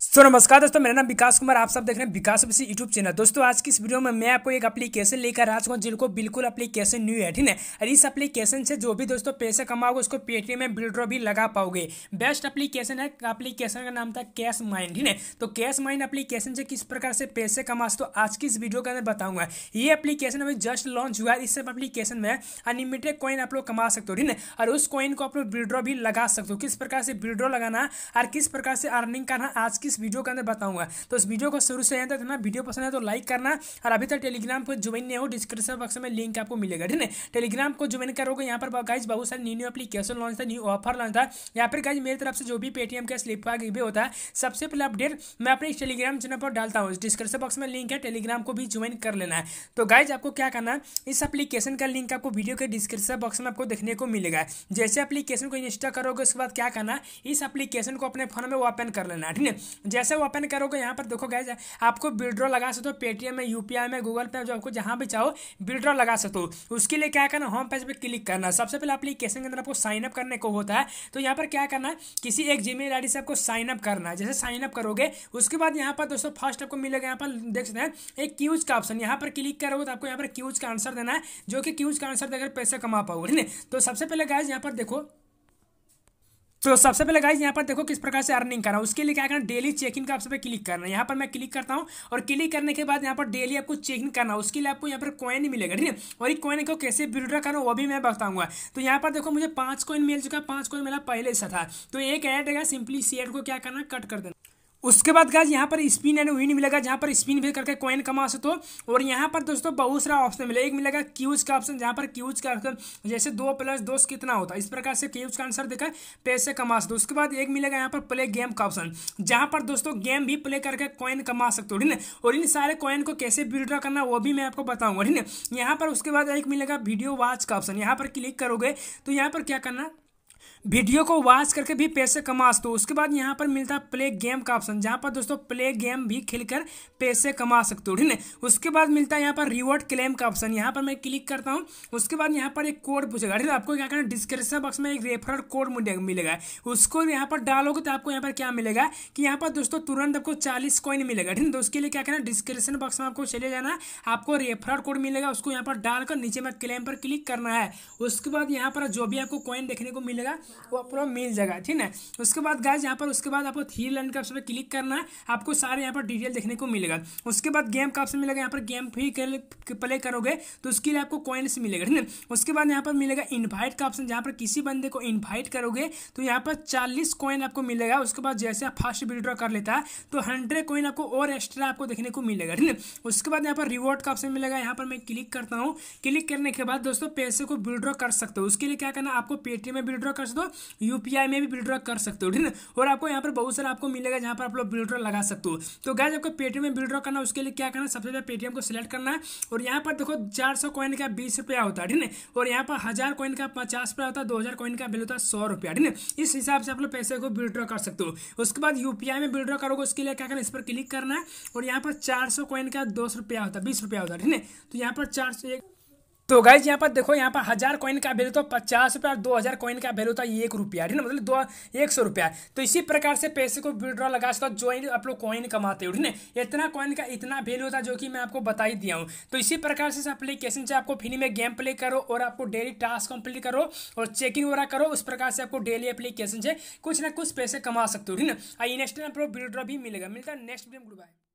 सो नमस्कार दोस्तों मेरा नाम विकास कुमार आप सब देख रहे हैं विकास यूट्यूब चैनल दोस्तों आज की इस वीडियो में मैं आपको एक एप्लीकेशन लेकर आ चुका हूँ जिनको बिल्कुल एप्लीकेशन न्यू है ठीक है और इस एप्लीकेशन से जो भी दोस्तों पैसे कमाओगे उसको पेटीएम में विड्रॉ भी लगा पाओगे बेस्ट एप्लीकेशन है अपलीकेशन का नाम था कैश माइंड ठीक है तो कैश माइन एप्लीकेशन से किस प्रकार से पैसे कमा तो आज की इस वीडियो के अंदर बताऊंगा ये एप्लीकेशन अभी जस्ट लॉन्च हुआ है इस एप्लीकेशन में अनलिमिटेड कॉइन आप लोग कमा सकते हो ठीक है और उस कॉइन को आप लोग विड्रॉ भी लगा सकते हो किस प्रकार से विड्रॉ लगाना और किस प्रकार से अर्निंग करना आज की इस वीडियो के अंदर बताऊंगा तो इस वीडियो को शुरू से यहाँ तक ना वीडियो पसंद है तो लाइक करना और अभी तक टेलीग्राम को ज्वाइन नहीं हो डिस्क्रिप्शन बॉक्स में लिंक आपको मिलेगा ठीक है टेलीग्राम को ज्वाइन करोगे यहाँ पर गाइज बहुत सारे न्यू न्यू अपलीकेशन लॉन्च था न्यू ऑफर लॉन्च था या फिर गाइज मेरी तरफ से जो भी पेटीएम का स्लिप फ्लिपकार्ट भी होता है सबसे पहले अपडेट मैं अपने टेलीग्राम चैनल पर डालता हूँ डिस्क्रिप्शन बॉक्स में लिंक है टेलीग्राम को भी ज्वाइन कर लेना है तो गाइज आपको क्या करना है इस अपलीकेशन का लिंक आपको वीडियो के डिस्क्रिप्शन बॉक्स में आपको देखने को मिलेगा जैसे अपलीकेशन को इंस्टॉल करोगे उसके बाद क्या करना इस अपलीकेशन को अपने फोन में ओपन कर लेना ठीक है जैसे वो ओपन करोगे यहाँ पर देखो गैज आपको विड्रॉ लगा सकते हो पेटीएम में यूपीआई में गूगल पे जो आपको जहाँ भी चाहो विड्रॉ लगा सकते हो उसके लिए क्या करना होम पेज पर क्लिक करना सबसे पहले एप्लीकेशन के अंदर आपको साइनअप करने को होता है तो यहाँ पर क्या करना किसी एक जी मेल से आपको साइनअप करना है जैसे साइनअप करोगे उसके बाद यहाँ पर दोस्तों फर्स्ट आपको मिलेगा यहाँ पर देख सकते हैं एक क्यूज का ऑप्शन यहाँ पर क्लिक करोगे तो आपको यहाँ पर क्यूज का आंसर देना है जो कि क्यूज का आंसर देकर पैसे कमा पाओगे तो सबसे पहले गाइज यहाँ पर देखो तो सबसे पहले गाइज यहाँ पर देखो किस प्रकार से अर्निंग करना उसके लिए क्या करना डेली चेक इन का आपसे पे क्लिक करना है यहाँ पर मैं क्लिक करता हूँ और क्लिक करने के बाद यहाँ पर डेली आपको चेक इन करना उसके लिए आपको यहाँ पर कॉइन मिलेगा ठीक है और एक कॉइन को कैसे विड्रा करना वो भी मैं बताऊंगा तो यहाँ पर देखो मुझे पाँच कॉइन मिल चुका है पाँच कॉइन मेरा पहले से था तो एक ऐड है सिंपली सी को क्या करना कट कर देना उसके बाद गाइज यहाँ पर स्पिन एंड विन मिलेगा जहाँ पर स्पिन भी करके कॉइन कमा सकते हो और यहाँ पर दोस्तों बहुत सारा ऑप्शन मिलेगा एक मिलेगा क्यूज का ऑप्शन जहाँ पर क्यूज का ऑप्शन जैसे दो प्लस दोस्त कितना होता है इस प्रकार से क्यूज का आंसर देखा पैसे कमा सकते हो उसके बाद एक मिलेगा यहाँ पर प्ले गेम का ऑप्शन जहाँ पर दोस्तों गेम भी प्ले करके कॉइन कमा सकते हो ठीक है और इन सारे कॉइन को कैसे विड्रॉ करना वो भी मैं आपको बताऊंगा ठीक है यहाँ पर उसके बाद एक मिलेगा वीडियो वॉच का ऑप्शन यहाँ पर क्लिक करोगे तो यहाँ पर क्या करना वीडियो को वॉच करके भी पैसे कमा सकते हो उसके बाद यहाँ पर मिलता है प्ले गेम का ऑप्शन जहाँ पर दोस्तों प्ले गेम भी खेलकर पैसे कमा सकते हो ठीक है उसके बाद मिलता है यहाँ पर रिवॉर्ड क्लेम का ऑप्शन यहाँ पर मैं क्लिक करता हूँ उसके बाद यहाँ पर एक कोड पूछेगा ठीक है आपको क्या करना डिस्क्रिप्शन बॉक्स में एक रेफरल कोड मिलेगा उसको यहाँ पर डालोगे तो आपको यहाँ पर क्या मिलेगा कि यहाँ पर दोस्तों तुरंत आपको चालीस कॉइन मिलेगा ठीक है तो उसके लिए क्या करना डिस्क्रिप्शन बॉक्स में आपको चले जाना आपको रेफरल कोड मिलेगा उसको यहाँ पर डालकर नीचे में क्लेम पर क्लिक करना है उसके बाद यहाँ पर जो भी आपको कॉइन देखने को मिलेगा वो पूरा मिल जाएगा ठीक है उसके बाद गाइज यहाँ पर उसके बाद आपको थ्री लाइन का ऑप्शन पर क्लिक करना है आपको सारे यहाँ पर डिटेल देखने को मिलेगा उसके बाद गेम का ऑप्शन मिलेगा यहाँ पर गेम फ्री प्ले करोगे तो उसके लिए आपको कॉइन्स मिलेगा ठीक है उसके बाद यहाँ पर मिलेगा इन्वाइट का ऑप्शन जहाँ पर किसी बंदे को इन्वाइट करोगे तो यहाँ पर चालीस कॉइन आपको मिलेगा उसके बाद जैसे आप फास्ट विड्रॉ कर लेता है तो हंड्रेड कॉइन आपको और एक्स्ट्रा आपको देखने को मिलेगा ठीक है उसके बाद यहाँ पर रिवॉर्ड का ऑप्शन मिलेगा यहाँ पर मैं क्लिक करता हूँ क्लिक करने के बाद दोस्तों पैसे को विड्रॉ कर सकते हो उसके लिए क्या करना आपको पेटीएम में विड्रॉ कर सकते हो यूपीआई में भी विड्रॉ कर सकते हो ठीक है और आपको यहाँ पर बहुत सारा आपको मिलेगा जहाँ पर आप लोग विड्रॉ लगा सकते हो तो गाइज आपको पेटीएम में विड्रॉ करना उसके लिए क्या करना सबसे पहले पेटीएम को सिलेक्ट करना है और यहाँ पर देखो चार कॉइन का बीस होता है ठीक है और यहाँ पर हज़ार कॉइन का पचास होता है दो कॉइन का बिल होता है सौ रुपया ठीक है इस हिसाब से आप लोग पैसे को विड्रॉ कर सकते हो उसके बाद यूपीआई में विड्रॉ करोगे उसके लिए क्या करना इस पर क्लिक करना है और यहाँ पर चार सौ कॉइन का दो रुपया होता है बीस रुपया होता है ठीक है तो यहाँ पर चार सौ तो गाइज यहाँ पर देखो यहाँ पर हज़ार कॉइन का वैल्यू था तो पचास रुपया और दो हज़ार कॉइन का वैल्यू था तो एक रुपया ठीक ना मतलब दो एक सौ रुपया तो इसी प्रकार से पैसे को विड्रॉ लगा सकता जो जो आप लोग कॉइन कमाते हो ठीक ना इतना कॉइन का इतना वैल्यू था जो कि मैं आपको बता ही दिया हूँ तो इसी प्रकार से अप्लीकेशन से आपको फ्री में गेम प्ले करो और आपको डेली टास्क कंप्लीट करो और चेकिंग वगैरह करो उस प्रकार से आपको डेली अप्लीकेशन से कुछ ना कुछ पैसे कमा सकते हो ठीक ना और आप लोग आपको विड्रॉ भी मिलेगा मिलता है नेक्स्ट गुड बाय